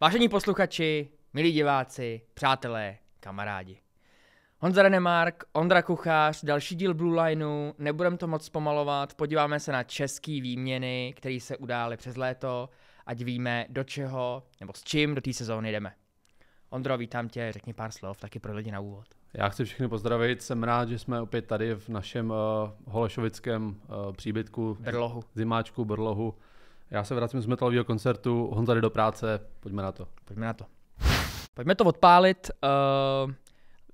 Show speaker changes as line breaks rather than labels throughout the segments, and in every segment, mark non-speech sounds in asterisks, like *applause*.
Vážení posluchači, milí diváci, přátelé, kamarádi. Honza Renemark, Ondra Kuchář, další díl Blue Lineu, nebudem to moc zpomalovat, podíváme se na český výměny, které se udály přes léto, ať víme do čeho nebo s čím do té sezóny jdeme. Ondro, vítám tě, řekni pár slov taky pro lidi na úvod.
Já chci všechny pozdravit, jsem rád, že jsme opět tady v našem uh, holešovickém uh, příbytku. Brlohu. Zimáčku, Brlohu. Já se vracím z metalového koncertu, Honza jde do práce, pojďme na to. Pojďme na to.
Pojďme to odpálit. Uh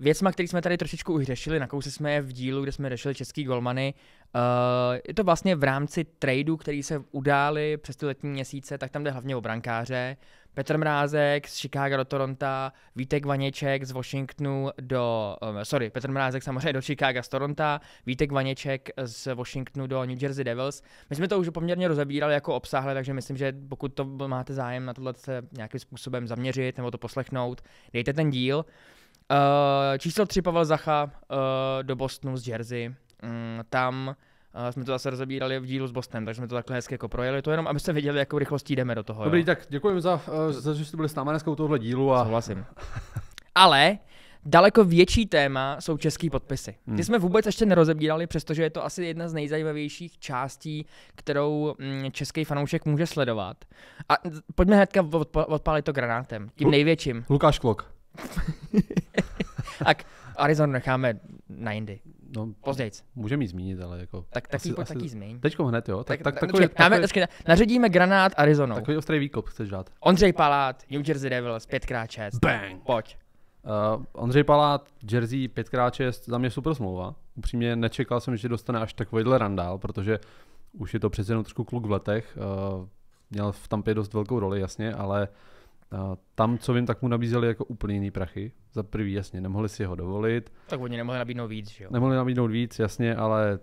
věcma, který jsme tady trošičku už řešili, kousi jsme je v dílu, kde jsme řešili český golmany. Uh, je to vlastně v rámci tradeů, který se udály přes ty letní měsíce, tak tam jde hlavně o brankáře. Petr Mrázek z Chicaga do Toronto, Vítek Vaněček z Washingtonu do, um, sorry, Petr Mrázek samozřejmě do Chicaga z Toronto, Vítek Vaněček z Washingtonu do New Jersey Devils. My jsme to už poměrně rozebírali jako obsáhle, takže myslím, že pokud to máte zájem na tohle se nějakým způsobem zaměřit nebo to poslechnout, dejte ten díl. Uh, Eh, číslo 3 Pavel Zacha uh, do Bostonu z Jersey. Mm, tam Uh, jsme to zase rozebírali v dílu s Bostonem, takže jsme to takhle hezky jako projeli. To jenom, abyste věděli, jakou rychlostí jdeme do toho. Dobrý, jo. tak děkuji za, uh, za, že jste byli s námi dneska u tohohle dílu. A... Souhlasím. Ale daleko větší téma jsou český podpisy. Hmm. jsme vůbec ještě nerozebírali, přestože je to asi jedna z nejzajímavějších částí, kterou mm, český fanoušek může sledovat. A pojďme hnedka odpálit to granátem, tím největším. Lukáš Klok. *laughs* Tak Arizonu necháme na jindy. No, Pozdějc. Můžeme ji zmínit, ale jako... Tak, taky, asi, pojď asi, taky Teďko hned, jo? Tak, tak, tak, takový, počkej, dáme, takový, naředíme granát Arizonou. Takový ostrý výkop chceš dát. Ondřej Palát, New Jersey Devils, 5x6. Bang! Pojď. Uh, Ondřej Palát, Jersey
5x6, za mě super smlouva. Upřímně nečekal jsem, že dostane až takovýhle randál, protože už je to přece jenom trošku kluk v letech. Uh, měl v Tampě dost velkou roli, jasně, ale uh, a tam, co vím, tak mu nabízeli jako úplně jiný prachy. Za prvý, jasně, nemohli si ho dovolit. Tak oni nemohli nabídnout víc, že jo? Nemohli nabídnout víc, jasně, ale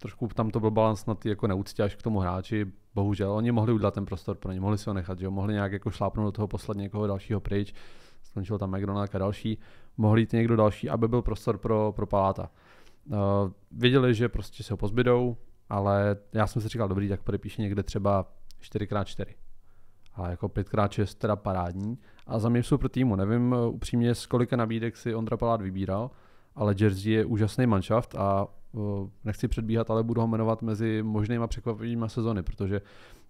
trošku tam to byl balans na ty jako neúctě až k tomu hráči. Bohužel, oni mohli udělat ten prostor pro ně, mohli si ho nechat, že jo? Mohli nějak jako šlápnout do toho poslat někoho dalšího pryč. Skončil tam McDonald a další. Mohli jít někdo další, aby byl prostor pro, pro Paláta. Uh, eh, věděli, že prostě se ho pozbydou, ale já jsem si říkal, dobrý, tak podepíše někde třeba 4x4 a jako pětkrát šest teda parádní. A za mě jsou pro týmu, nevím eh, upřímně z kolika nabídek si Ondra Palát vybíral, ale Jersey je úžasný manšaft a eh, nechci předbíhat, ale budu ho jmenovat mezi možnýma překvapivými sezony, protože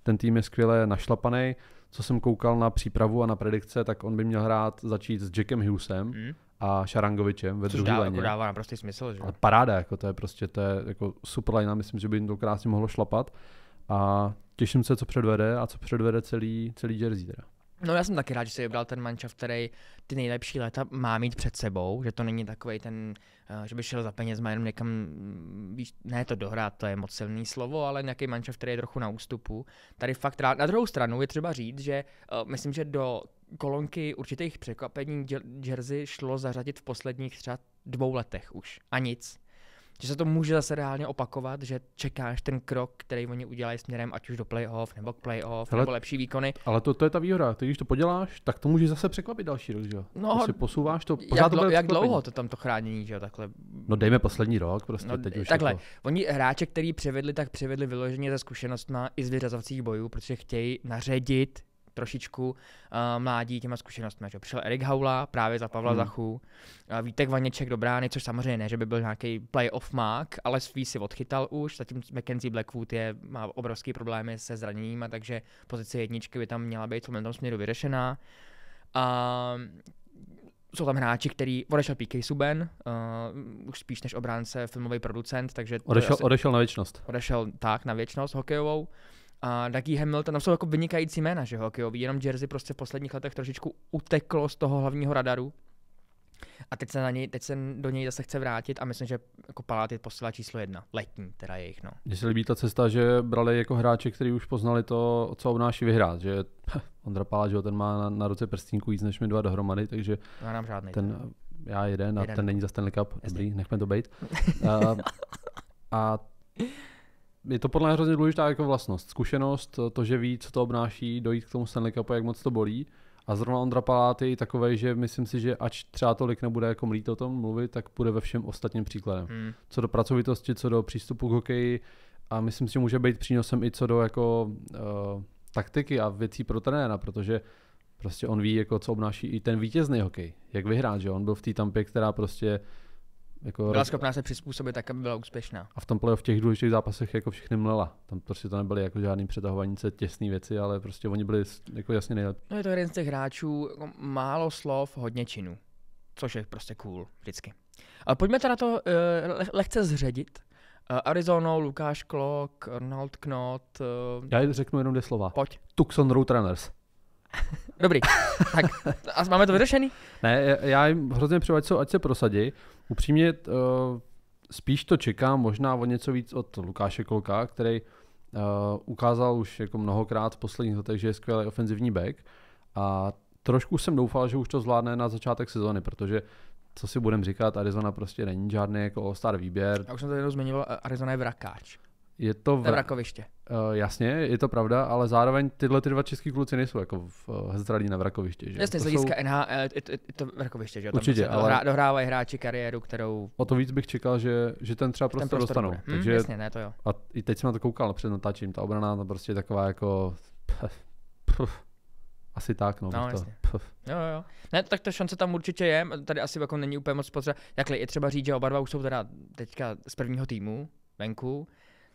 ten tým je skvěle našlapaný. Co jsem koukal na přípravu a na predikce, tak on by měl hrát začít s Jackem Hughesem mm. a Šarangovičem ve druhé léně. Jako dává naprostý smysl, že? Ale paráda, jako to je prostě to je jako super line, myslím, že by jim to krásně mohlo šlapat. A těším se, co předvede a co předvede celý, celý Jersey teda.
No já jsem taky rád, že si vybral ten mančav, který ty nejlepší léta má mít před sebou, že to není takový ten, eh, že by šel za má jenom někam, mm, víš, ne to dohrát, to je moc silný slovo, ale nějaký mančav, který je trochu na ústupu. Tady fakt rád. Na druhou stranu je třeba říct, že eh, myslím, že do kolonky určitých překvapení Jersey šlo zařadit v posledních třeba dvou letech už. A nic že se to může zase reálně opakovat, že čekáš ten krok, který oni udělají směrem ať už do playoff nebo k playoff Hele, nebo lepší výkony.
Ale to, to je ta výhoda. Ty, když to poděláš, tak to může zase překvapit další rok, že jo? No, si posouváš to pořád jak, to jak dlouho
to tam to chránění, že jo? Takhle. No
dejme poslední rok, prostě no, teď už. Takhle, jako...
oni hráče, který přivedli, tak přivedli vyloženě ze zkušenostma i z vyřazovacích bojů, protože chtějí naředit trošičku uh, mládí těma zkušenostmi. Že? Přišel Erik Haula právě za Pavla hmm. Zachu, uh, Vítek Vaněček do brány, což samozřejmě ne, že by byl nějaký playoff mák, ale svý si odchytal už, zatím Mackenzie Blackwood je, má obrovský problémy se zraněním, a takže pozice jedničky by tam měla být v tom směru vyřešená. A eh, jsou tam hráči, který odešel PK Suben, uh, už spíš než obránce, filmový producent, takže... Odešel, asi, odešel na věčnost. Odešel tak, na věčnost hokejovou a Dougie Hamilton, tam jsou jako vynikající jména, že hokejový, jenom Jersey prostě v posledních letech trošičku uteklo z toho hlavního radaru. A teď se, na něj, teď se do něj zase chce vrátit a myslím, že jako Palát je posila číslo jedna, letní teda jejich. No.
Mně se líbí ta cesta, že brali jako hráče, kteří už poznali to, co obnáší vyhrát, že *laughs* Ondra Palát, že ten má na, na ruce prstínku víc než mi dva dohromady, takže no, já nám žádný, ten, já jeden, jeden a ten není za Stanley Cup, dobrý, nechme to být. *laughs* a, a je to podle mě hrozně důležitá jako vlastnost. Zkušenost, to, že ví, co to obnáší, dojít k tomu Stanley Cupu, jak moc to bolí. A zrovna Ondra Palát je takový, že myslím si, že ač třeba tolik nebude jako mlít o tom mluvit, tak bude ve všem ostatním příkladem. Hmm. Co do pracovitosti, co do přístupu k hokeji a myslím si, že může být přínosem i co do jako uh, taktiky a věcí pro trenéra, protože prostě on ví, jako, co obnáší i ten vítězný hokej, jak vyhrát, že on byl v té tampě, která prostě jako byla schopná
se přizpůsobit tak, aby byla úspěšná.
A v tom v těch důležitých zápasech jako všechny mlela. Tam prostě to nebyly jako žádný se těsné věci, ale prostě oni byli jako jasně nejlepší.
No je to jeden z těch hráčů, jako málo slov, hodně činů. Což je prostě cool vždycky. A pojďme teda to uh, lehce zředit. Uh, Arizona, Lukáš Klok, Ronald Knot. Uh...
Eh, Já řeknu jenom dvě slova. Pojď. Tucson Roadrunners.
*laughs* Dobrý, tak a máme to vyřešený?
Ne, já jim hrozně přeju, ať ať se prosadí. Upřímně uh, spíš to čekám možná o něco víc od Lukáše Kolka, který uh, ukázal už jako mnohokrát v posledních letech, že je skvělý ofenzivní back a trošku jsem doufal, že už to zvládne na začátek sezóny, protože co si budem říkat, Arizona prostě není žádný jako star výběr. Já už jsem to jednou zmiňoval, Arizona je vrakáč. Je to v... Vrakoviště. Uh, jasně, je to pravda, ale zároveň tyhle ty dva český kluci nejsou jako v uh, eh, zdraví na Vrakoviště. Že? Jasně, to z hlediska
jsou... NHL, je to Vrakoviště, že? Tam Určitě, vlastně ale... Dohrá, dohrávají hráči kariéru, kterou...
O to víc bych čekal, že, že ten třeba prostě dostanou. Hmm, Takže... Jasně, ne, to jo. A i teď jsem na to koukal před natáčím, ta obrana tam prostě je taková jako... Pff, pff. Asi tak, no. no to...
Jo, jo. Ne, tak ta šance tam určitě je, tady asi jako není úplně moc potřeba. Jakli je třeba říct, že oba dva už jsou teda teďka z prvního týmu venku,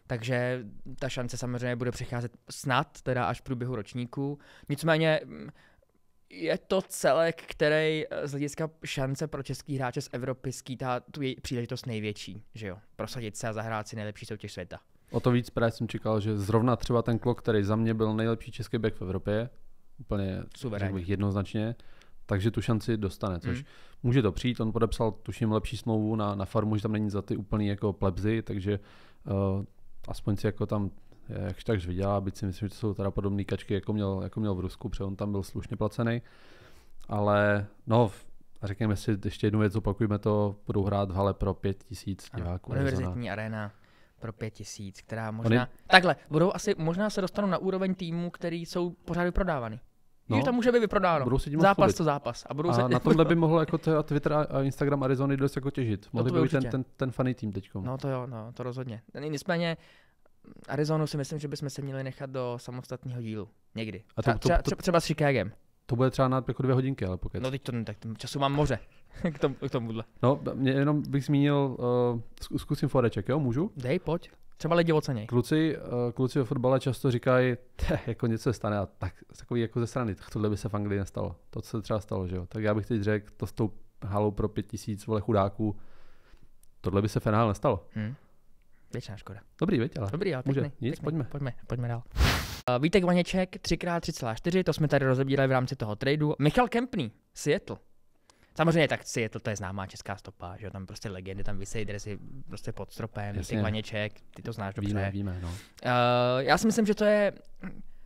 takže ta šance samozřejmě bude přicházet snad, teda až v průběhu ročníku. Nicméně mm, je to celek, který eh, z hlediska šance pro český hráče z Evropy skýtá tu její příležitost největší, že jo, prosadit se a zahrát si nejlepší soutěž světa.
O to víc právě jsem čekal, že zrovna třeba ten klok, který za mě byl nejlepší český back v Evropě, úplně bych jednoznačně, takže tu šanci dostane, což mm. může to přijít, on podepsal tuším lepší smlouvu na, na farmu, že tam není za ty úplný jako plebzy, takže uh, aspoň si jako tam jakž takž viděl, byť si myslím, že to jsou teda podobné kačky, jako měl, jako měl v Rusku, protože on tam byl slušně placený. Ale no, řekněme si ještě jednu věc, opakujeme to, budou hrát v hale pro pět tisíc diváků. Univerzitní
arena pro pět tisíc, která možná... Oni... Takhle, budou asi, možná se dostanou na úroveň týmů, který jsou pořád vyprodávaný. No. tam může být vyprodáno. Budou si zápas chodit. to zápas. A, budou a se... na tohle by
mohl jako Twitter a Instagram Arizony dost jako těžit. Mohli no by být ten, ten, ten funny tým teď. No
to jo, no, to rozhodně. Nicméně Arizonu si myslím, že bychom se měli nechat do samostatného dílu. Někdy. A to, to, třeba, třeba,
třeba s Chicagem. To bude třeba na jako dvě hodinky, ale pokud. No
teď to tak času mám moře *laughs* k, tom, k tomuhle.
No, mě jenom bych zmínil, uh, zkusím foreček, jo, můžu? Dej, pojď. Třeba lidi ocenějí. Kluci, eh, kluci ve fotbale často říkají, jako něco se stane a tak, takový jako ze strany, tohle by se v Anglii nestalo. To, co se třeba stalo, že jo. Tak já bych teď řekl, to s tou halou pro pět tisíc vole chudáků, tohle by se fenál nestalo. Hmm.
Věčná škoda. Dobrý, věď, ale. Dobrý, ale Může. Pěkný, Nic, pěkný. pojďme. Pojďme, pojďme dál. Eh, Vítek Vaněček 3x3,4, to jsme tady rozebírali v rámci toho tradu. Michal Kempný, Seattle. Samozřejmě tak si je to, to je známá česká stopa, že tam prostě legendy, tam vysejí dresy prostě pod stropem, Jasně. ty vaněček, ty to znáš dobře. Víme, víme, no. uh, já si myslím, že to je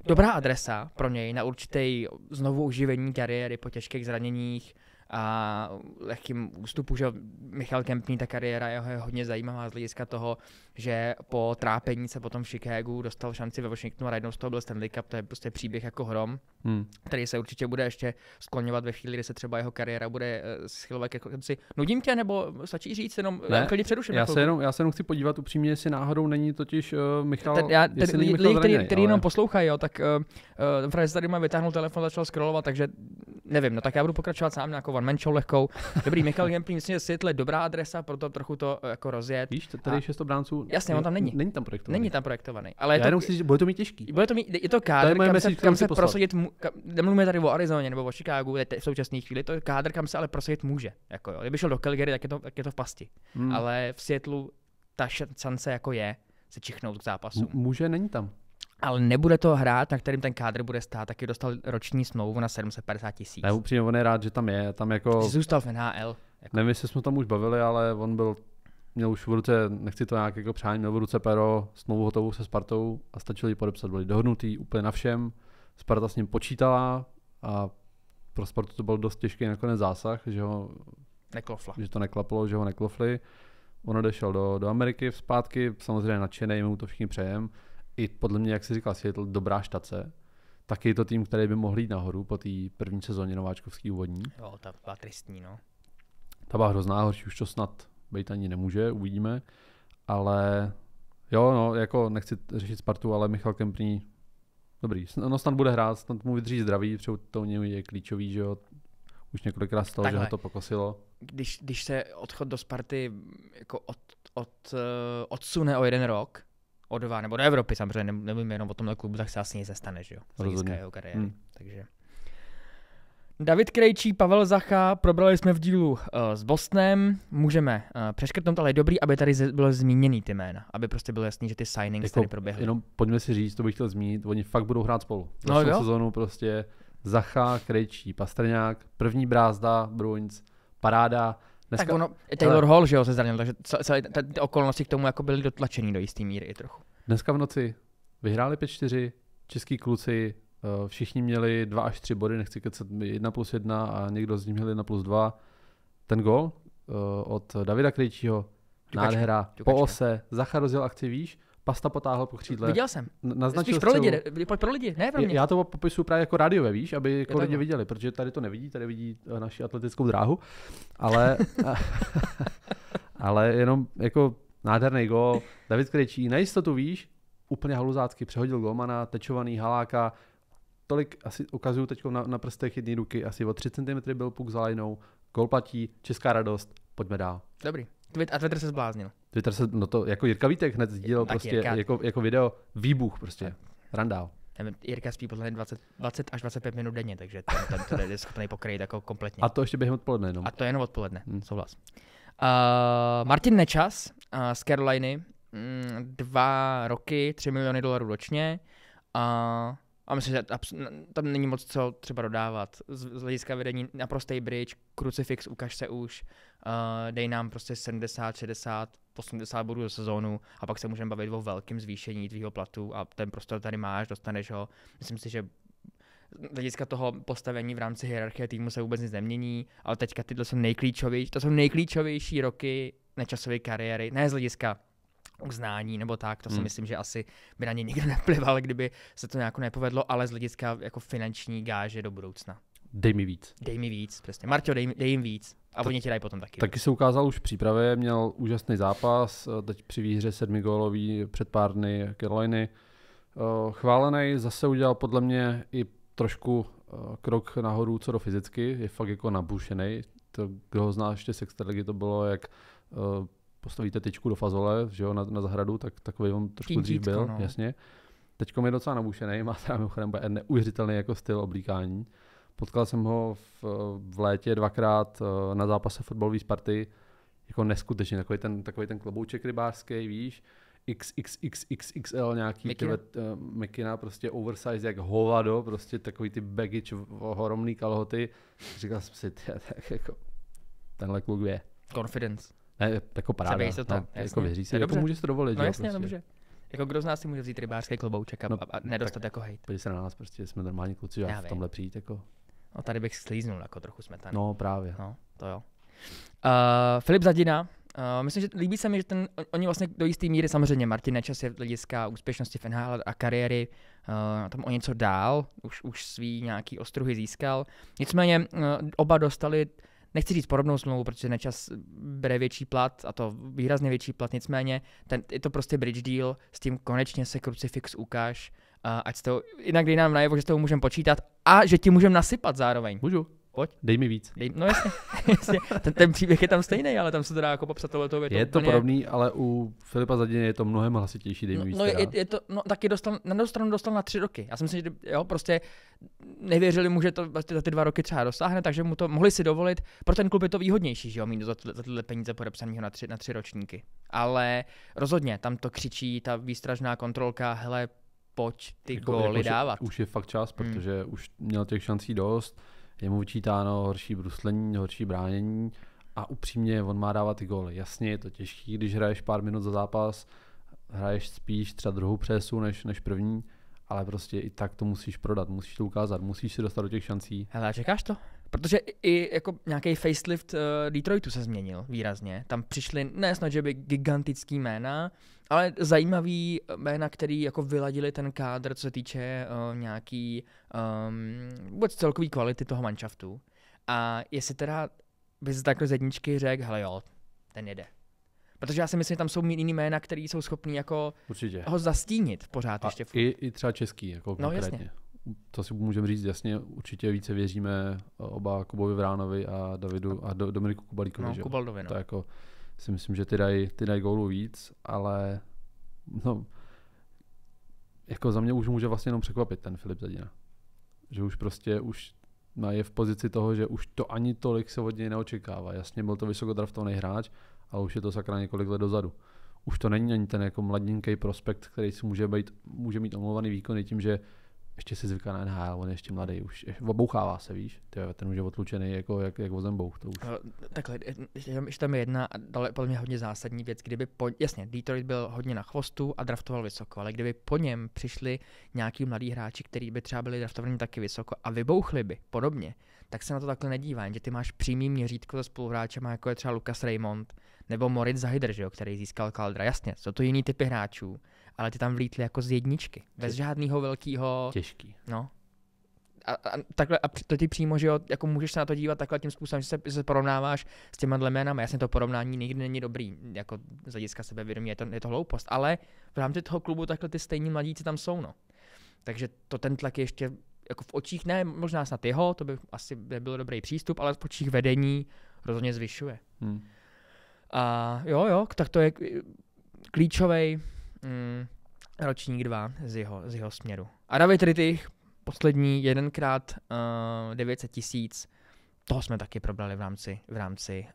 dobrá adresa pro něj na určitý znovu uživení kariéry po těžkých zraněních a lehkým ústupu, že Michal Kempný, ta kariéra jeho je hodně zajímavá z hlediska toho, že po trápení se potom v Chicagu dostal šanci ve Washingtonu a najednou z toho byl Stanley Cup, to je prostě příběh jako hrom, hmm. který se určitě bude ještě skloňovat ve chvíli, kdy se třeba jeho kariéra bude eh, schylovat ke konci. Nudím tě, nebo stačí říct, jenom ne, klidně přeruším. Já se,
jenom, já se jenom chci podívat upřímně, jestli náhodou není totiž uh, Michal, ten, já, ten, lidi, Michal který, zraněný, který ale... jenom
poslouchají, jo, tak uh, uh, tady má vytáhnul telefon, začal scrollovat, takže nevím, no tak já budu pokračovat sám nějakou one man show lehkou. Dobrý, Michal Gemplín, myslím, že Seattle dobrá adresa, proto trochu to jako rozjet. Víš, tady je šest obránců. Jasně, on tam není. Není tam projektovaný. Není tam projektovaný. Ale Já to, jenom si, že bude to mít těžký. Bude to mít, je to kádr, to je kam, message, se, kam se poslat. prosadit, kam, nemluvíme tady o Arizoně nebo o Chicagu v současné chvíli, to je kádr, kam se ale prosadit může. Jako jo. Kdyby šel do Calgary, tak je to, tak je to v pasti. Hmm. Ale v Seattleu ta šance jako je se čichnout k zápasu. M- může, není tam ale nebude to hrát, na kterým ten kádr bude stát, taky dostal roční smlouvu na 750 tisíc. Ne,
upřímně, on je rád, že tam je, tam jako... Jsi zůstal v NHL. Jako... Nevím, jestli jsme tam už bavili, ale on byl měl už v ruce, nechci to nějak jako přání, měl v ruce pero, smlouvu hotovou se Spartou a stačilo ji podepsat, byli dohodnutý úplně na všem. Sparta s ním počítala a pro Spartu to byl dost těžký nakonec zásah, že ho Neklofla. Že to neklaplo, že ho neklofli. On odešel do, do Ameriky zpátky, samozřejmě nadšený, mu to všichni přejem i podle mě, jak jsi říkal, Seattle dobrá štace, taky je to tým, který by mohl jít nahoru po té první sezóně nováčkovský úvodní.
Jo, ta byla tristní, no.
Ta byla hrozná, horší už to snad být ani nemůže, uvidíme, ale jo, no, jako nechci řešit Spartu, ale Michal Kemprý, dobrý, no snad bude hrát, snad mu vydří zdraví, protože to něj je klíčový, že jo, už několikrát stalo, Takhle. že ho to pokosilo.
Když, když se odchod do Sparty jako od, od, od, eh, odsune o jeden rok, o nebo do Evropy samozřejmě, ne, nevím jenom o tomhle klubu, tak se asi nic nestane, že jo, z hlediska jeho kariéry. Hmm. Takže. David Krejčí, Pavel Zacha, probrali jsme v dílu uh, s Bostonem, můžeme uh, přeškrtnout, ale je dobrý, aby tady z, byl zmíněný ty jména, aby prostě bylo jasný, že ty signings jako, tady proběhly.
Jenom pojďme si říct, to bych chtěl zmínit, oni fakt budou hrát spolu. No, jo? sezonu. prostě Zacha,
Krejčí, Pastrňák, první brázda, Bruins, paráda, Dneska tak ono, Taylor ale... Hall, že jo, se zranil, takže celé ty ty okolnosti k tomu jako byly dotlačený do jistý míry i trochu. Dneska v
noci vyhráli 5-4, český kluci eh, všichni měli 2 až 3 body, nechci kecat 1 plus 1 a někdo z nich měl 1 plus 2. Ten gol eh, od Davida Krejčího, nádhera, po ose, Zachar rozjel akci výš, Pasta potáhl po křídle. Viděl jsem. Naznačil Spíš pro lidi, lidi, pojď pro lidi, ne pro mě. Já to popisuju právě jako rádiové, víš, aby jako lidi viděli, protože tady to nevidí, tady vidí eh, naši atletickou dráhu, ale, *laughs* ale jenom jako nádherný gol. David Krejčí, na jistotu víš, úplně haluzácky přehodil golmana, tečovaný haláka, tolik asi ukazuju teď na, na prstech jedné ruky, asi o 3 cm byl puk za linou, gol platí, česká radost, pojďme dál.
Dobrý. A Twitter se zbláznil.
Twitter se, no to jako Jirka Vítek hned sdílel prostě Jirka... jako, jako video výbuch prostě, randál.
Jirka spí podle 20, 20 až 25 minut denně, takže ten, ten to je schopný pokryt jako kompletně. A to ještě během odpoledne jenom. A to jenom odpoledne, hmm. souhlas. Uh, Martin Nečas uh, z Caroliny, mm, dva roky, 3 miliony dolarů ročně. Uh, a myslím, že tam není moc co třeba dodávat. Z, z hlediska vedení naprostý bridge, krucifix, ukaž se už, uh, dej nám prostě 70, 60, 80 bodů za sezónu a pak se můžeme bavit o velkém zvýšení tvýho platu a ten prostor tady máš, dostaneš ho. Myslím si, že z hlediska toho postavení v rámci hierarchie týmu se vůbec nic nemění, ale teďka tyhle jsou nejklíčovější, to jsou nejklíčovější roky nečasové kariéry, ne z hlediska uznání nebo tak, to si hmm. myslím, že asi by na ně nikdo *laughs* neplival, kdyby se to nějak nepovedlo, ale z hlediska jako finanční gáže do budoucna. Dej mi víc. Dej mi víc, přesně. Marťo, dej, dej jim víc. A Ta, oni ti dají potom taky. Taky
se ukázal už v přípravě, měl úžasný zápas, eh, teď při výhře sedmigólový před pár dny Caroliny. Eh, chválený zase udělal podle mě i trošku eh, krok nahoru co do fyzicky, je fakt jako nabušený. To, kdo ho zná ještě z to bylo jak postavíte tyčku do fazole že jo, na, na zahradu, tak takový on trošku Tintítko, dřív byl, no. jasně. Teď je docela nabušený, má teda mimochodem neuvěřitelný jako styl oblíkání. Potkal jsem ho v, v létě dvakrát eh, na zápase fotbalové Sparty, jako neskutečně, takový ten, takový ten klobouček rybářský, víš, XXXXXL nějaký Mikina. tyhle, uh, eh, Mikina, prostě oversize jak hovado, prostě takový ty baggage, horomný kalhoty. Říkal jsem si, tě, tak jako, tenhle kluk je. Confidence. Ne, jako paráda. Se to, no, jako věří se, jako může se dovolit. No jasně, jo, no, prostě.
dobře. Jako kdo z nás si může vzít rybářský klobouček a, no, a nedostat jako hejt. Podívej se na nás, prostě jsme normální kluci a v tomhle přijít jako. No tady bych slíznul jako trochu smetanu. No právě. No, to jo. Uh, Filip Zadina, Uh, myslím, že líbí se mi, že ten, oni vlastně do jisté míry samozřejmě Martin Nečas je hlediska úspěšnosti v NHL a kariéry uh, tam o něco dál, už, už svý nějaký ostruhy získal. Nicméně uh, oba dostali nechci říct podobnou smlouvu, protože Nečas bere větší plat, a to výrazně větší plat, nicméně ten, je to prostě bridge deal, s tím konečně se krucifix ukáž, a ať to, jinak dej nám najevo, že s tou můžeme počítat a že ti můžeme nasypat zároveň. Můžu. Pojď. Dej mi víc. Dej, no jasně, *laughs* jasně. Ten, ten, příběh je tam stejný, ale tam se to dá jako popsat tohle větu. Je to úplně...
podobný, ale u Filipa Zadiny je to mnohem hlasitější, dej mi no, víc. No, je,
je, to, no taky dostal, na druhou stranu dostal na tři roky. Já si myslím, že jo, prostě nevěřili mu, že to vlastně za ty dva roky třeba dosáhne, takže mu to mohli si dovolit. Pro ten klub je to výhodnější, že jo, mít za, za tyhle peníze podepsaného na tři, na tři ročníky. Ale rozhodně, tam to křičí ta výstražná kontrolka, hele, pojď ty jako, jako góly jako, dávat. Už
je fakt čas, hmm. protože hmm. už měl těch šancí dost je mu vyčítáno horší bruslení, horší bránění a upřímně on má dávat ty góly. Jasně je to těžší, když hraješ pár minut za zápas, hraješ spíš třeba druhou přesu než, než první, ale prostě i tak to musíš prodat, musíš to ukázat, musíš si dostat do těch šancí.
Hele, a čekáš to? Protože i jako nějaký facelift uh, Detroitu se změnil výrazně. Tam přišly, ne snad, že by gigantický jména, ale zajímavý eh, jména, který jako vyladili ten kádr, co se týče uh, nějaký um, vůbec celkový kvality toho manšaftu. A jestli teda bys takhle z jedničky řekl, hele jo, ten jede. Protože já si myslím, že tam jsou jiný jména, které jsou schopni jako Určitě. ho zastínit
pořád A ještě. I, I třeba český, jako konkrétně. No jasně to si můžeme říct jasně, určitě více věříme eh, oba Kubovi Vránovi a Davidu a Do, Dominiku Kubalíkovi. No, Kubaldovi, no. To jako, si myslím, že ty dají ty daj gólu víc, ale no, jako za mě už může vlastně jenom překvapit ten Filip Zadina. Že už prostě už no, je v pozici toho, že už to ani tolik se od něj neočekává. Jasně byl to vysokodraftovaný hráč, ale už je to sakra několik let dozadu. Už to není ani ten jako mladinký prospekt, který si může, být, může mít omlouvaný výkony tím, že ještě si zvyká na NHL, on je ještě mladý, už obouchává se, víš, Tyjo, ten už je otlučený jako jak, jak ozembouch, to už.
Eh, takhle, ještě tam je jedna, ale podle mě hodně zásadní věc, kdyby po, jasně, Detroit byl hodně na chvostu a draftoval vysoko, ale kdyby po něm přišli nějaký mladí hráči, kteří by třeba byli draftovaní taky vysoko a vybouchli by podobně, tak se na to takhle nedívá, že ty máš přímý měřítko se spoluhráčema, jako je třeba Lukas Raymond nebo Moritz Zahider, že jo, který získal Kaldra, jasně, jsou to jiný typy hráčů, ale ty tam vlítly jako z jedničky, bez žádného velkého... Těžký. No. A, a, takhle, a to ty přímo, že jo, jako můžeš se na to dívat takhle tím způsobem, že se, se porovnáváš s těma dle jménama. Jasně to porovnání nikdy není dobrý, jako z hlediska sebevědomí je to, je to hloupost, ale v rámci toho klubu takhle ty stejní mladíci tam jsou, no. Takže to ten tlak je ještě jako v očích, ne možná snad jeho, to by asi byl dobrý přístup, ale v očích vedení rozhodně zvyšuje. Hmm. A jo, jo, tak to je klíčový mm, ročník 2 z jeho, z jeho směru. A David Rittich, poslední jedenkrát uh, eh, 900 tisíc, toho jsme taky probrali v rámci, v rámci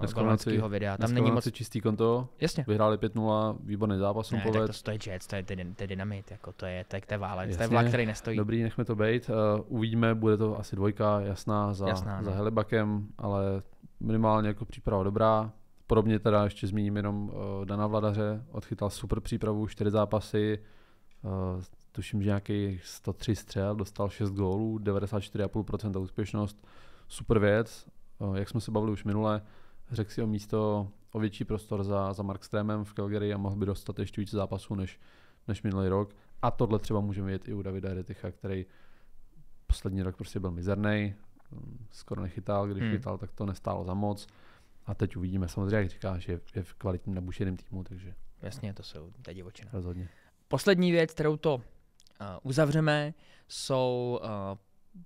uh, eh, golmanského videa. Tam není moc...
čistý konto, Jasně. vyhráli 5-0, výborný zápas, ne, no tak to,
to je Jets, to je, to je, dynamit, jako to je, to je, to je válec, Jasně. to je vlak, který nestojí. Dobrý,
nechme to být, uh, eh, uvidíme, bude to asi dvojka, jasná, za, jasná, za no. Helebakem, ale minimálně jako příprava dobrá, Podobně teda ještě zmíním jenom uh, Dana Vladaře, odchytal super přípravu, čtyři zápasy, uh, tuším, že nějaký 103 střel, dostal 6 gólů, 94,5% úspěšnost, super věc, uh, jak jsme se bavili už minule, řekl si o místo, o větší prostor za, za Markstrémem v Calgary a mohl by dostat ještě více zápasů než, než minulý rok. A tohle třeba můžeme vidět i u Davida Reticha, který poslední rok prostě byl mizerný, hm, skoro nechytal, když hmm. chytal, tak to nestálo za moc. A teď uvidíme, samozřejmě, jak říkáš, je, je v kvalitním nabušeném týmu, takže... Jasně, to jsou ta divočina. No. Rozhodně.
Poslední věc, kterou to uh, uzavřeme, jsou uh,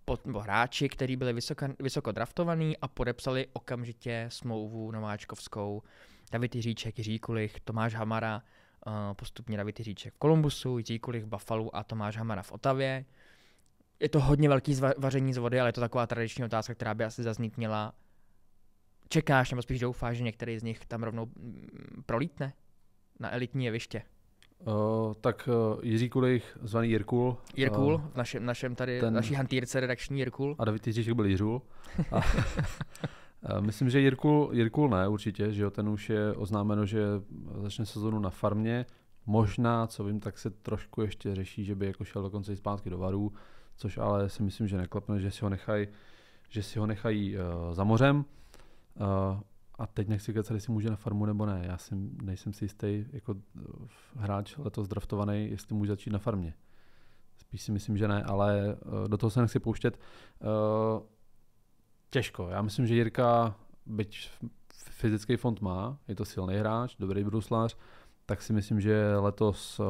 pod, nebo hráči, kteří byli vysoko, vysoko draftovaní a podepsali okamžitě smlouvu nováčkovskou. David Jiříček, Jiří Kulich, Tomáš Hamara, uh, postupně David Jiříček v Kolumbusu, Jiří Kulich v Buffalo a Tomáš Hamara v Otavě. Je to hodně velký zva- vaření z vody, ale je to taková tradiční otázka, která by asi zaznít měla čekáš nebo spíš doufáš, že některý z nich tam rovnou mm, prolítne na elitní jeviště?
Uh, tak uh, Jiří Kulejch, zvaný Jirkul. Jirkul, uh, eh,
v našem, našem tady, ten, naší hantýrce redakční Jirkul.
A David Jiříček byl Jiřul. A, *laughs* myslím, že Jirkul, Jirkul ne určitě, že jo, ten už je oznámeno, že začne sezonu na farmě. Možná, co vím, tak se trošku ještě řeší, že by jako šel dokonce i zpátky do varů, což ale si myslím, že neklapne, že si ho nechají že si ho nechají uh, za mořem. Uh, a teď nechci kecat, jestli může na farmu nebo ne. Já jsem, nejsem si jistý, jako eh, hráč letos draftovaný, jestli může začít na farmě. Spíš si myslím, že ne, ale uh, do toho se nechci pouštět. Uh, těžko. Já myslím, že Jirka, byť fyzický fond má, je to silný hráč, dobrý bruslář, tak si myslím, že letos uh,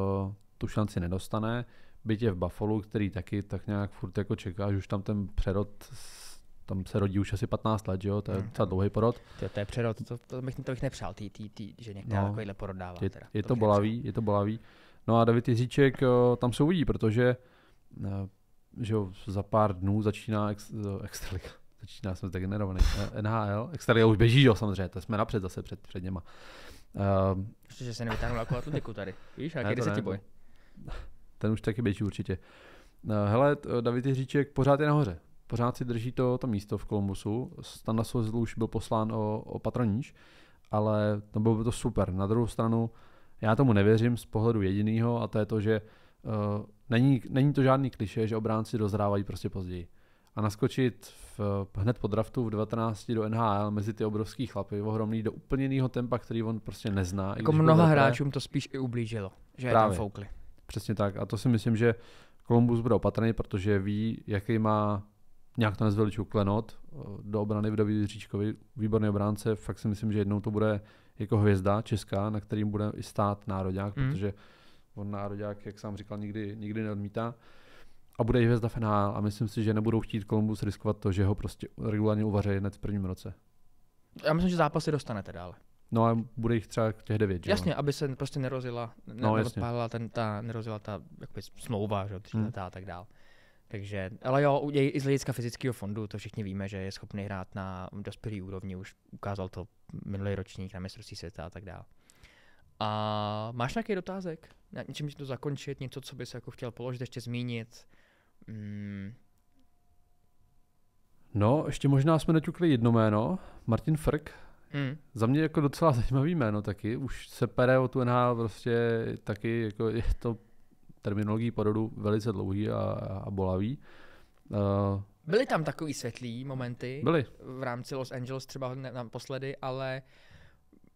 tu šanci nedostane. Byť je v Buffalo, který taky tak nějak furt jako čeká, že už tam ten přerod tam se rodí už asi 15 let, že jo? to je hmm. docela dlouhý porod. To, to
je přerod, to, to, bych, to bych nepřál, tý, tý, tý, že někdo no, takovýhle porod dává. Je, teda. je to, to bolavý,
nepřál. je to bolavý. No a David Jiříček eh, tam se uvidí, protože eh, že jo, za pár dnů začíná ex, eh, Extraliga. *laughs* Začíná, jsme zdegenerovaný. NHL, Extraliga už běží, jo, samozřejmě, to jsme napřed zase před, před něma. Uh,
Ještě, že se nevytáhnul jako atletiku tady. Víš, a kdy se ti boj?
Ten už taky běží určitě. Hele, David Jiříček pořád je nahoře pořád si drží to, to místo v Kolumbusu. Standa Sozlu už byl poslán o, o patroníž, ale to bylo by to super. Na druhou stranu, já tomu nevěřím z pohledu jedinýho a to je to, že uh, není, není to žádný kliše, že obránci dozrávají prostě později. A naskočit v, hned po draftu v 19 do NHL mezi ty obrovský chlapy, ohromný do úplně jiného tempa, který on prostě nezná. Jako mnoha hráčům
to spíš i ublížilo, že Právě. je tam foukli.
Přesně tak. A to si myslím, že Columbus bude opatrný, protože ví, jaký má nějak to nezveličuju klenot eh, do obrany v Davidu Říčkovi, výborný obránce, fakt si myslím, že jednou to bude jako hvězda česká, na kterým bude i stát nároďák, mm. protože on nároďák, jak sám říkal, nikdy, nikdy neodmítá. A bude i hvězda finál a myslím si, že nebudou chtít Kolumbus riskovat to, že ho prostě regulárně uvaří hned v prvním roce.
Já myslím, že zápasy dostanete dále.
No a bude jich třeba těch devět, že Jasně,
jo? aby se prostě nerozila, ne, no, ten, ta, nerozila ta jakoby, smlouva, že, tříletá hmm. mm. a tak dále. Takže, ale jo, i z hlediska fyzického fondu to všichni víme, že je schopný hrát na dospělý úrovni, už ukázal to minulý ročník na mistrovství světa a tak dále. A máš nějaký dotázek? Na něčím to zakončit, něco, co bys jako chtěl položit, ještě zmínit? Mm.
No, ještě možná jsme naťukli jedno jméno, Martin Frk. Mm. Za mě jako docela *laughs* zajímavý jméno taky, už se pere o tu NHL prostě taky, jako je to terminologií porodu velice dlouhý a, a bolavý. Uh,
Byly tam takový světlý momenty Byli. v rámci Los Angeles třeba naposledy, ale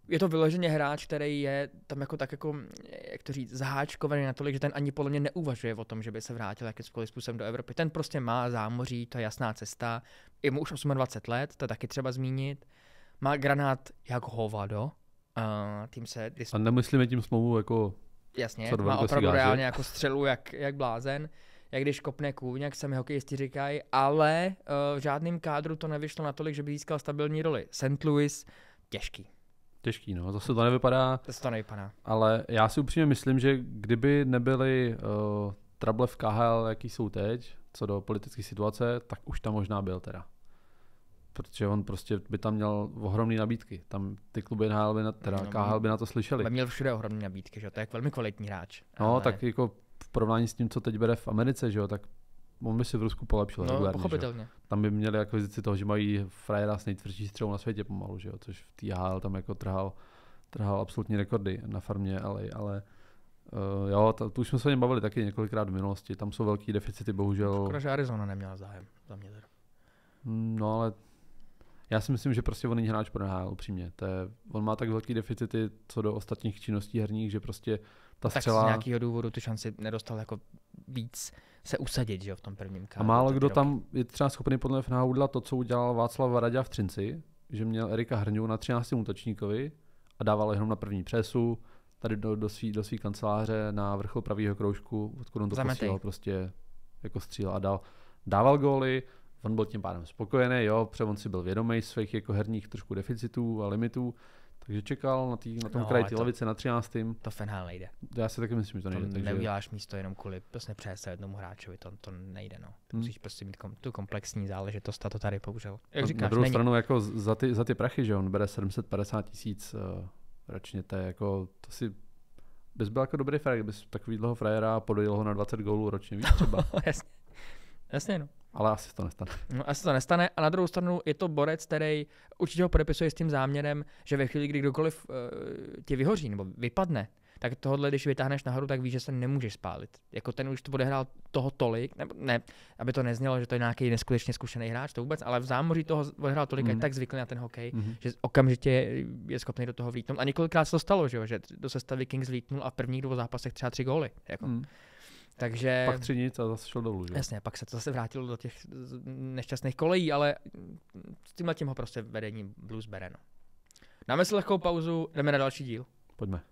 je to vyloženě hráč, který je tam jako tak jako, jak to říct, zaháčkovaný natolik, že ten ani podle mě neuvažuje o tom, že by se vrátil jakýmkoliv způsobem do Evropy. Ten prostě má zámoří, to je jasná cesta. Je mu už 28 let, to taky třeba zmínit. Má granát jak hovado. A tím se... Dis- A
nemyslíme tím smlouvu jako Jasně, má opravdu reálně
jako střelu jak, jak blázen. Jak když kopne kůň, jak sami hokejisti říkají, ale uh, v žádném kádru to nevyšlo natolik, že by získal stabilní roli. St. Louis, těžký. Těžký, no, zase to nevypadá. Zase to nevypadá.
Ale já si upřímně myslím, že kdyby nebyly uh, trable v KHL, jaký jsou teď, co do politické situace, tak už tam možná byl teda protože on prostě by tam měl ohromné nabídky. Tam ty kluby NHL by na, teda no, KHL no. by na to slyšeli. měl
všude ohromné nabídky, že jo? to je velmi kvalitní hráč. No, ale... tak
jako v porovnání s tím, co teď bere v Americe, že jo, tak on by si v Rusku polepšil no, regulárně. pochopitelně. Že? Tam by měli akvizici jako toho, že mají frajera s nejtvrdší střelou na světě pomalu, že jo? což v THL tam jako trhal, trhal absolutní rekordy na farmě LA, ale uh, jo, to, tu už jsme se o něm bavili taky několikrát v minulosti, tam jsou velký deficity, bohužel. Škoda,
že Arizona neměla zájem za mě teda.
Mm, no ale já si myslím, že prostě on není hráč pro NHL, upřímně. To je, on má tak velký deficity co do ostatních činností herních, že prostě ta tak střela... Tak z nějakého
důvodu tu šanci nedostal jako víc se usadit že jo, v tom prvním kádru. A málo kdo roky.
tam je třeba schopný podle FNH udělat to, co udělal Václav Varaďa v Třinci, že měl Erika Hrňu na 13. útočníkovi a dával jenom na první přesu, tady do, do svý, do svý kanceláře na vrchol pravého kroužku, odkud on to posílal, prostě jako střílel a dal. Dával góly, On byl tím pádem spokojený, jo, protože on si byl vědomý svých jako herních trošku deficitů a limitů, takže čekal
na, tý, na tom no, kraji ty to, lavice na 13. To fenál nejde. Já si taky myslím, že to nejde. To takže... Neuděláš místo jenom kvůli prostě přece jednomu hráčovi, to, to nejde. No. Ty hmm. musíš prostě mít kom, tu komplexní záležitost a to tady použil. Jak říkáš, na druhou není... stranu
jako za ty, za ty prachy, že on bere 750 tisíc uh, ročně, to je jako, to si bys byl jako dobrý frajer, bys takový dlouho frajera podojil ho na 20 gólů ročně, víš třeba. *laughs* jasně, jasně no. Ale asi to nestane.
*laughs* No, asi to nestane. A na druhou stranu je to borec, který určitě ho podepisuje s tím záměrem, že ve chvíli, kdy kdokoliv uh, tě vyhoří nebo vypadne, tak tohle, když vytáhneš nahoru, tak víš, že se nemůžeš spálit. Jako ten už to odehrál toho tolik, ne, ne, aby to neznělo, že to je nějaký neskutečně zkušený hráč, to vůbec, ale v zámoří toho odehrál tolik, mm. mm tak zvyklý na ten hokej, mm. hmm že okamžitě je schopný do toho vlítnout. A několikrát se to stalo, že, jo? že do sestavy Kings vlítnul a v prvních dvou zápasech třeba tři góly. Jako. Mm. Takže... Pak tři nic a zase šel dolů, že? Jasně, pak se to zase vrátilo do těch nešťastných kolejí, ale mm, s tímhle tím ho prostě vedení blues bere, no. Dáme si lehkou pauzu, jdeme na další díl.
Pojďme.